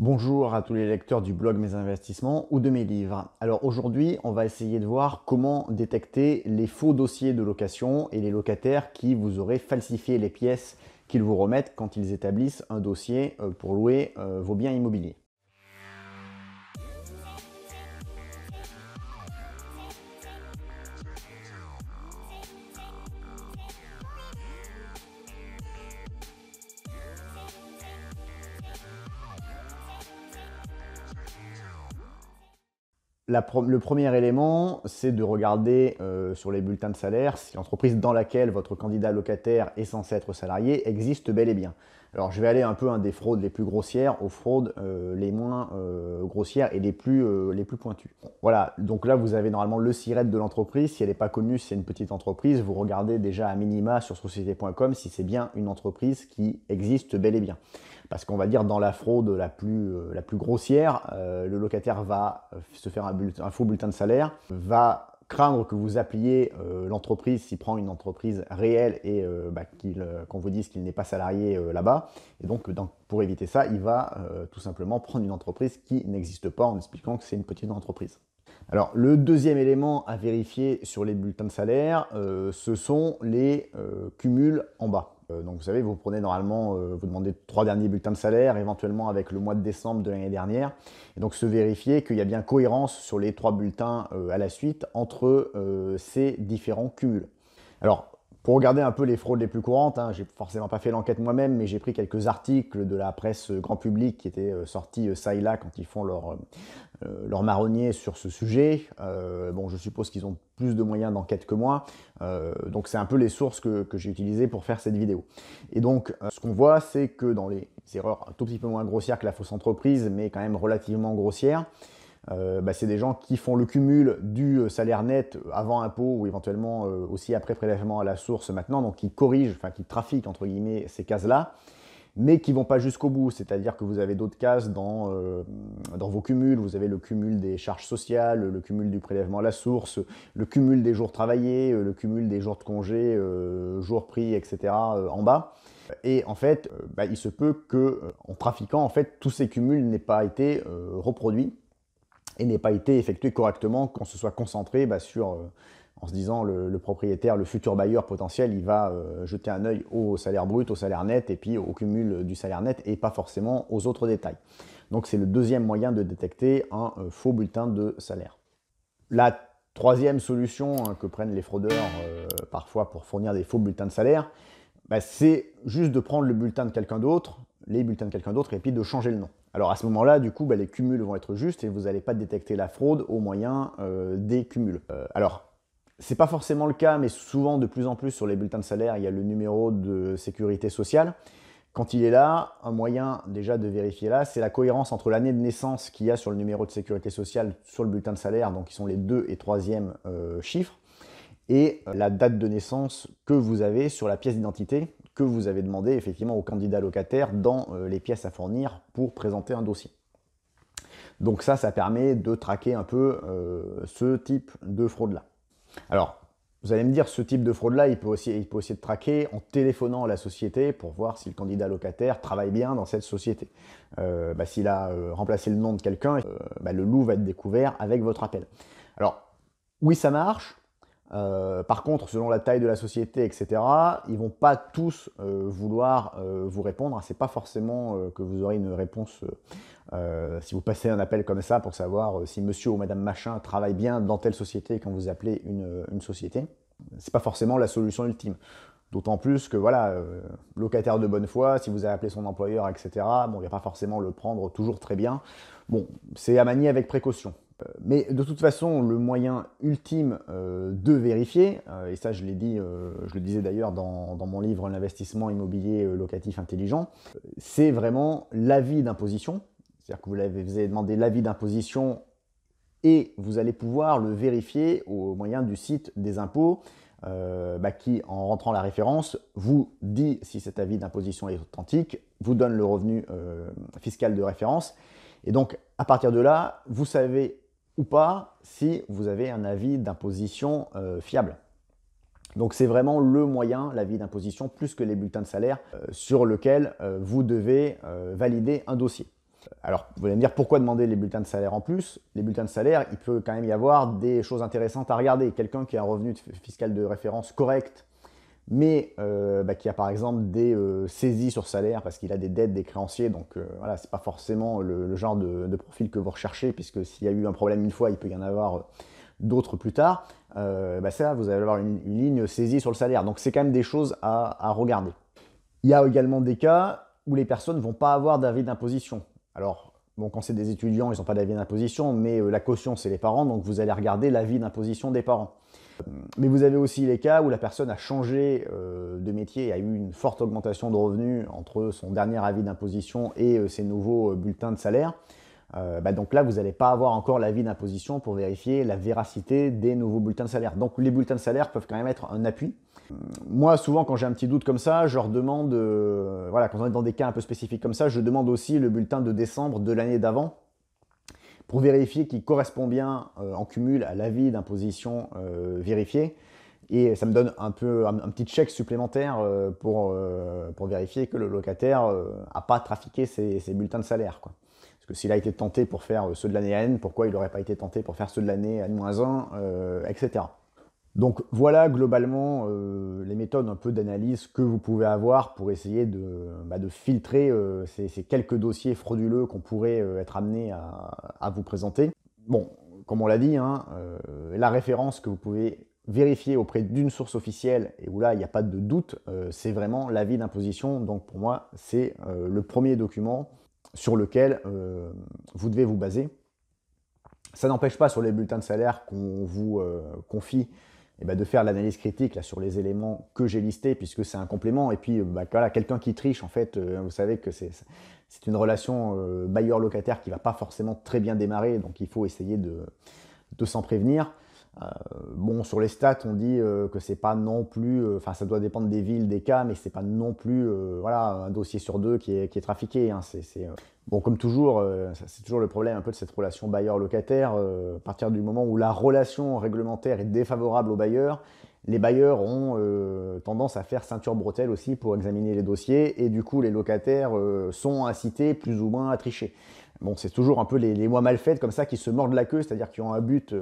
Bonjour à tous les lecteurs du blog Mes Investissements ou de mes livres. Alors aujourd'hui, on va essayer de voir comment détecter les faux dossiers de location et les locataires qui vous auraient falsifié les pièces qu'ils vous remettent quand ils établissent un dossier euh, pour louer euh, vos biens immobiliers. le premier élément, c'est de regarder euh, sur les bulletins de salaire si l'entreprise dans laquelle votre candidat locataire est censé être salarié existe bel et bien. Alors je vais aller un peu des fraudes les plus grossières aux fraudes euh, les moins euh, grossières et les plus, euh, les plus pointues. Voilà, donc là vous avez normalement le SIRET de l'entreprise. Si elle n'est pas connue, c'est une petite entreprise, vous regardez déjà à minima sur société.com si c'est bien une entreprise qui existe bel et bien. Parce qu'on va dire dans la fraude la plus, la plus grossière, le locataire va se faire un faux bulletin de salaire, va craindre que vous appuyez euh, l'entreprise, s'il prend une entreprise réelle et euh, bah, euh, qu'on vous dise qu'il n'est pas salarié là-bas. Et donc, pour éviter ça, il va tout simplement prendre une entreprise qui n'existe pas en expliquant que c'est une petite entreprise. Alors, le deuxième élément à vérifier sur les bulletins de salaire, ce sont les cumuls en bas. Euh, donc vous savez, vous prenez normalement, euh, vous demandez trois derniers bulletins de salaire, éventuellement avec le mois de décembre de l'année dernière, et donc se vérifier qu'il y a bien cohérence sur les trois bulletins euh, à la suite entre ces différents cumuls. Alors, pour regarder un peu les fraudes les plus courantes, hein, j'ai forcément pas fait l'enquête moi-même, mais j'ai pris quelques articles de la presse euh, grand public qui étaient euh, sortis euh, ça et là quand ils font leur, marronnier sur ce sujet. bon, je suppose qu'ils ont plus de moyens d'enquête que moi, donc c'est un peu les sources que, que j'ai utilisées pour faire cette vidéo. Et donc, ce qu'on voit, c'est que dans les erreurs un tout petit peu moins grossières que la fausse entreprise, mais quand même relativement grossières, euh, bah, c'est des gens qui font le cumul du euh, salaire net avant impôt ou éventuellement euh, aussi après prélèvement à la source maintenant, donc qui corrigent, enfin qui trafiquent entre guillemets ces cases-là, mais qui vont pas jusqu'au bout. C'est-à-dire que vous avez d'autres cases dans, dans vos cumuls. Vous avez le cumul des charges sociales, le cumul du prélèvement à la source, le cumul des jours travaillés, le cumul des jours de congé, jours pris, etc. en bas. Et en fait, bah, il se peut que, en trafiquant, en fait, tous ces cumuls n'aient pas été reproduits et n'ait pas été effectué correctement, qu'on se soit concentré bah, sur, euh, en se disant, le, propriétaire, le futur bailleur potentiel, il va euh, jeter un œil au salaire brut, au salaire net, et puis au cumul du salaire net, et pas forcément aux autres détails. Donc c'est le deuxième moyen de détecter un euh, faux bulletin de salaire. La troisième solution hein, que prennent les fraudeurs parfois pour fournir des faux bulletins de salaire, bah, c'est juste de prendre le bulletin de quelqu'un d'autre, les bulletins de quelqu'un d'autre, et puis de changer le nom. Alors à ce moment-là, du coup, bah, les cumuls vont être justes et vous n'allez pas détecter la fraude au moyen euh, des cumuls. Alors, euh, alors, c'est pas forcément le cas, mais souvent de plus en plus sur les bulletins de salaire, il y a le numéro de sécurité sociale. Quand il est là, un moyen déjà de vérifier là, c'est la cohérence entre l'année de naissance qu'il y a sur le numéro de sécurité sociale sur le bulletin de salaire, donc qui sont les deux et troisième euh, chiffres, et la date de naissance que vous avez sur la pièce d'identité que vous avez demandé effectivement au candidat locataire dans euh, les pièces à fournir pour présenter un dossier. Donc ça, ça permet de traquer un peu euh, ce type de fraude-là. Alors, vous allez me dire, ce type de fraude-là, il peut aussi, il peut aussi être traqué en téléphonant à la société pour voir si le candidat locataire travaille bien dans cette société. Euh, bah, s'il a remplacé le nom de quelqu'un, bah, le loup va être découvert avec votre appel. Alors, oui, ça marche, euh, par contre, selon la taille de la société, etc., ils vont pas tous euh, vouloir euh, vous répondre. Ce n'est pas forcément que vous aurez une réponse si vous passez un appel comme ça pour savoir si monsieur ou madame machin travaille bien dans telle société quand vous appelez une, une société. C'est pas forcément la solution ultime. D'autant plus que voilà, locataire de bonne foi, si vous avez appelé son employeur, etc., bon, il va pas forcément le prendre toujours très bien. Bon, c'est à manier avec précaution. Euh, mais de toute façon, le moyen ultime euh, de vérifier, euh, et ça je l'ai dit, je le disais d'ailleurs dans, dans, mon livre L'investissement immobilier locatif intelligent, c'est vraiment l'avis d'imposition. C'est-à-dire que vous, avez, vous avez demandé l'avis d'imposition et vous allez pouvoir le vérifier au moyen du site des impôts. Bah, qui, en rentrant la référence, vous dit si cet avis d'imposition est authentique, vous donne le revenu fiscal de référence. Et donc, à partir de là, vous savez ou pas si vous avez un avis d'imposition euh, fiable. Donc c'est vraiment le moyen, l'avis d'imposition, plus que les bulletins de salaire, euh, sur lequel euh, vous devez valider un dossier. Alors vous allez me dire pourquoi demander les bulletins de salaire en plus Les bulletins de salaire, il peut quand même y avoir des choses intéressantes à regarder. Quelqu'un qui a un revenu fiscal de référence correct, mais euh, bah, qui a par exemple des euh, saisies sur salaire parce qu'il a des dettes des créanciers. Donc voilà, euh, voilà, c'est pas forcément le, genre de, profil que vous recherchez, puisque s'il y a eu un problème une fois, il peut y en avoir d'autres plus tard. Bah, ça, vous allez avoir une, ligne saisie sur le salaire. Donc c'est quand même des choses à, à, regarder. Il y a également des cas où les personnes ne vont pas avoir d'avis d'imposition. Alors Bon, quand c'est des étudiants, ils n'ont pas d'avis d'imposition, mais euh, la caution, c'est les parents, donc vous allez regarder l'avis d'imposition des parents. Euh, mais vous avez aussi les cas où la personne a changé euh, de métier et a eu une forte augmentation de revenus entre son dernier avis d'imposition et ses nouveaux bulletins de salaire. Bah, donc là, vous n'allez pas avoir encore l'avis d'imposition pour vérifier la véracité des nouveaux bulletins de salaire. Donc les bulletins de salaire peuvent quand même être un appui moi, souvent, quand j'ai un petit doute comme ça, je leur demande, euh, voilà, quand on est dans des cas un peu spécifiques comme ça, je demande aussi le bulletin de décembre de l'année d'avant pour vérifier qu'il correspond bien euh, en cumul à l'avis d'imposition euh, vérifié. Et ça me donne un, peu, un, petit chèque supplémentaire pour, vérifier que le locataire n'a pas trafiqué ses, bulletins de salaire. Parce que s'il a été tenté pour faire ceux de l'année N, pourquoi il n'aurait pas été tenté pour faire ceux de l'année N-1, etc. Donc voilà globalement euh, les méthodes un peu d'analyse que vous pouvez avoir pour essayer de, bah, filtrer euh, ces, quelques dossiers frauduleux qu'on pourrait euh, être amené à, vous présenter. Bon, comme on l'a dit, hein, la référence que vous pouvez vérifier auprès d'une source officielle et où là il n'y a pas de doute, c'est vraiment l'avis d'imposition. Donc pour moi, c'est le premier document sur lequel vous devez vous baser. Ça n'empêche pas sur les bulletins de salaire qu'on vous confie eh ben, de faire l'analyse critique sur les éléments que j'ai listés, puisque c'est un complément. Et puis, euh, bah, voilà, quelqu'un qui triche, en fait, euh, vous savez que c'est une relation euh, bailleur-locataire qui ne va pas forcément très bien démarrer, donc il faut essayer de s'en prévenir. Euh, bon, sur les stats, on dit euh, que c'est pas non plus, euh, enfin, ça doit dépendre des villes, des cas, mais c'est pas non plus, voilà, un dossier sur deux qui est, trafiqué. Hein. c'est, Bon, comme toujours, c'est toujours le problème un peu de cette relation bailleur-locataire. à partir du moment où la relation réglementaire est défavorable au bailleur, les bailleurs ont tendance à faire ceinture bretelle aussi pour examiner les dossiers et du coup, les locataires sont incités plus ou moins à tricher. Bon, c'est toujours un peu les, les mois mal faits comme ça qui se mordent la queue, c'est-à-dire qui ont un but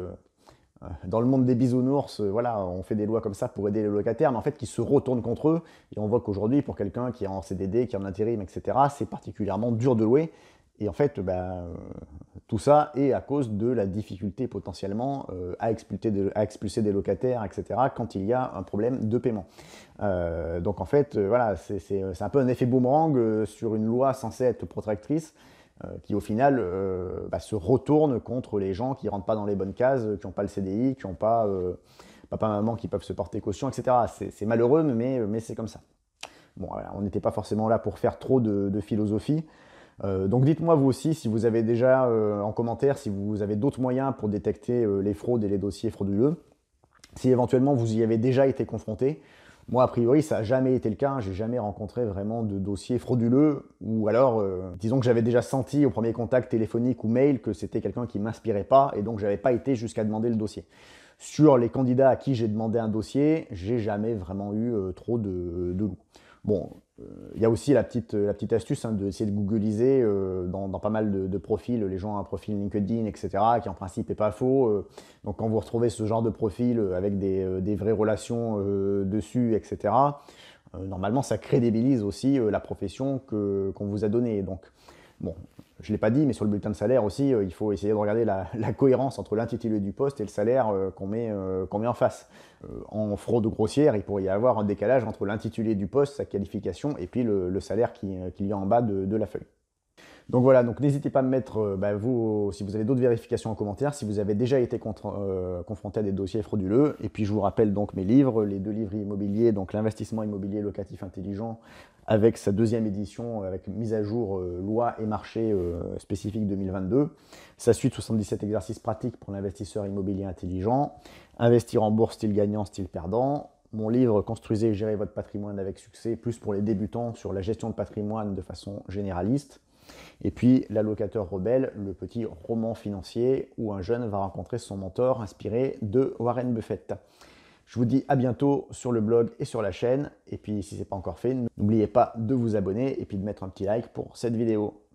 euh, dans le monde des bisounours, euh, voilà, on fait des lois comme ça pour aider les locataires, mais en fait qui se retournent contre eux. Et on voit qu'aujourd'hui, pour quelqu'un qui est en CDD, qui est en intérim, etc., c'est particulièrement dur de louer. Et en fait, euh, bah, tout ça est à cause de la difficulté potentiellement à, expulser des locataires, etc., quand il y a un problème de paiement. donc en fait, voilà, c'est un peu un effet boomerang sur une loi censée être protectrice euh, qui au final euh, bah, se retournent contre les gens qui rentrent pas dans les bonnes cases, qui n'ont pas le CDI, qui n'ont pas euh, papa, maman qui peuvent se porter caution, etc. C'est malheureux, mais, mais c'est comme ça. Bon, voilà, on n'était pas forcément là pour faire trop de, philosophie. donc dites-moi vous aussi si vous avez déjà en commentaire si vous avez d'autres moyens pour détecter les fraudes et les dossiers frauduleux, si éventuellement vous y avez déjà été confronté, moi, a priori, ça n'a jamais été le cas. J'ai jamais rencontré vraiment de dossier frauduleux. Ou alors, euh, disons que j'avais déjà senti au premier contact téléphonique ou mail que c'était quelqu'un qui m'inspirait pas, et donc je n'avais pas été jusqu'à demander le dossier. Sur les candidats à qui j'ai demandé un dossier, j'ai jamais vraiment eu euh, trop de, de loups. Bon, euh, il y a aussi la petite, astuce hein, d'essayer de googliser euh, dans, pas mal de, profils, les gens ont un profil LinkedIn, etc., qui en principe n'est pas faux. Euh. donc quand vous retrouvez ce genre de profil avec des, vraies relations dessus, etc., normalement ça crédibilise aussi la profession qu'on vous a donnée. Donc Bon, je ne l'ai pas dit, mais sur le bulletin de salaire aussi, euh, il faut essayer de regarder la, cohérence entre l'intitulé du poste et le salaire euh, qu'on met, euh, met, en face. en fraude grossière, il pourrait y avoir un décalage entre l'intitulé du poste, sa qualification, et puis le, salaire qui, y a en bas de la feuille. Donc voilà, donc n'hésitez pas à me mettre, euh, bah, vous, si vous avez d'autres vérifications en commentaire, si vous avez déjà été euh, confronté à des dossiers frauduleux. Et puis je vous rappelle donc mes livres, les deux livres immobiliers, donc l'investissement immobilier locatif intelligent avec sa deuxième édition, avec mise à jour euh, loi et marché spécifique 2022, sa suite 77 exercices pratiques pour l'investisseur immobilier intelligent, investir en bourse style gagnant, style perdant, mon livre Construisez et gérez votre patrimoine avec succès, plus pour les débutants sur la gestion de patrimoine de façon généraliste. Et puis L'allocateur rebelle, le petit roman financier où un jeune va rencontrer son mentor inspiré de Warren Buffett. Je vous dis à bientôt sur le blog et sur la chaîne. Et puis si ce n'est pas encore fait, n'oubliez pas de vous abonner et puis de mettre un petit like pour cette vidéo.